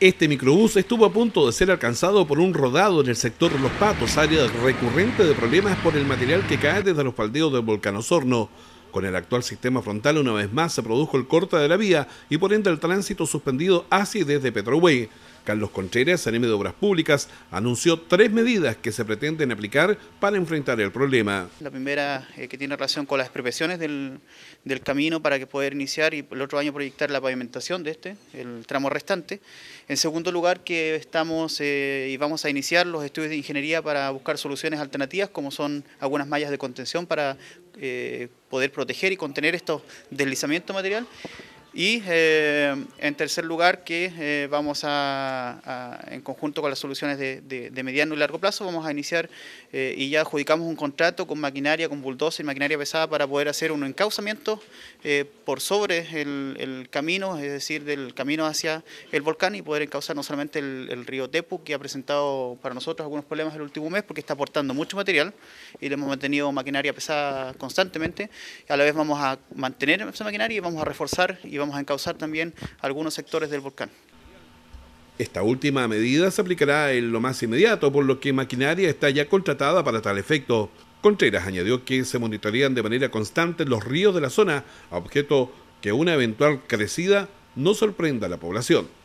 Este microbús estuvo a punto de ser alcanzado por un rodado en el sector Los Patos, área recurrente de problemas por el material que cae desde los faldeos del volcán Osorno. Con el actual sistema frontal una vez más se produjo el corte de la vía y por ende el tránsito suspendido así desde Petrohue. Carlos Contreras, anime de Obras Públicas, anunció tres medidas que se pretenden aplicar para enfrentar el problema. La primera eh, que tiene relación con las expropiaciones del, camino para que poder iniciar y el otro año proyectar la pavimentación de este, el tramo restante. En segundo lugar, que estamos eh, y vamos a iniciar los estudios de ingeniería para buscar soluciones alternativas, como son algunas mallas de contención para eh, poder proteger y contener estos deslizamientos material. Y eh, en tercer lugar, que eh, vamos a, en conjunto con las soluciones de, mediano y largo plazo, vamos a iniciar eh, y ya adjudicamos un contrato con maquinaria, con bulldozer y maquinaria pesada para poder hacer un encauzamiento por sobre el, camino, es decir, del camino hacia el volcán y poder encauzar no solamente el, río Tepu, que ha presentado para nosotros algunos problemas el último mes porque está aportando mucho material y le hemos mantenido maquinaria pesada constantemente. A la vez vamos a mantener esa maquinaria y vamos a reforzar y vamos a encauzar también algunos sectores del volcán. Esta última medida se aplicará en lo más inmediato, por lo que maquinaria está ya contratada para tal efecto. Contreras añadió que se monitorean de manera constante los ríos de la zona, a objeto que una eventual crecida no sorprenda a la población.